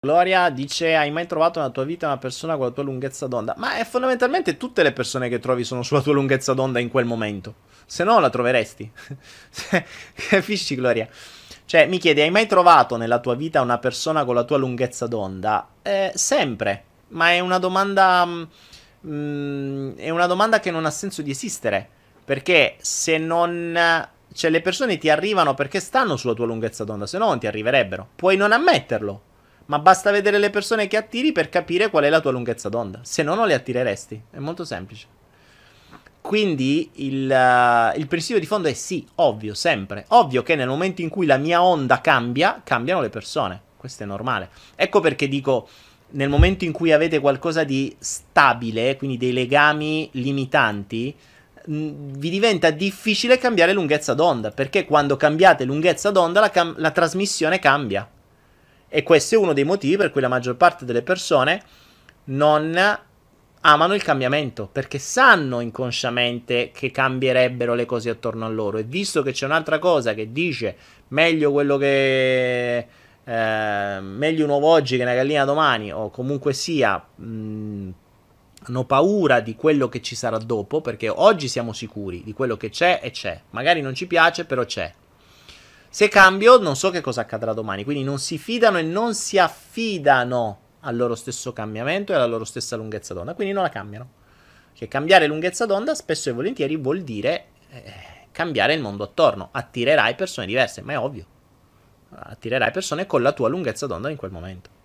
Gloria dice: Hai mai trovato nella tua vita una persona con la tua lunghezza d'onda? Ma è fondamentalmente tutte le persone che trovi sono sulla tua lunghezza d'onda in quel momento. Se no, la troveresti. Capisci, Gloria? Cioè, mi chiedi: Hai mai trovato nella tua vita una persona con la tua lunghezza d'onda? Eh, sempre. Ma è una domanda. Mh, mm, è una domanda che non ha senso di esistere. Perché se non. Cioè, le persone ti arrivano perché stanno sulla tua lunghezza d'onda, se no non ti arriverebbero. Puoi non ammetterlo ma basta vedere le persone che attiri per capire qual è la tua lunghezza d'onda, se no non le attireresti, è molto semplice. Quindi il, uh, il principio di fondo è sì, ovvio, sempre. Ovvio che nel momento in cui la mia onda cambia, cambiano le persone. Questo è normale. Ecco perché dico, nel momento in cui avete qualcosa di stabile, quindi dei legami limitanti, mm, vi diventa difficile cambiare lunghezza d'onda, perché quando cambiate lunghezza d'onda la, cam- la trasmissione cambia. E questo è uno dei motivi per cui la maggior parte delle persone non amano il cambiamento, perché sanno inconsciamente che cambierebbero le cose attorno a loro. E visto che c'è un'altra cosa che dice meglio quello che... Eh, meglio un uovo oggi che una gallina domani, o comunque sia... Mh, mm, hanno paura di quello che ci sarà dopo, perché oggi siamo sicuri di quello che c'è e c'è. Magari non ci piace, però c'è. Se cambio, non so che cosa accadrà domani. Quindi non si fidano e non si affidano al loro stesso cambiamento e alla loro stessa lunghezza d'onda. Quindi non la cambiano. Che cambiare lunghezza d'onda spesso e volentieri vuol dire eh, cambiare il mondo attorno. Attirerai persone diverse, ma è ovvio. Attirerai persone con la tua lunghezza d'onda in quel momento.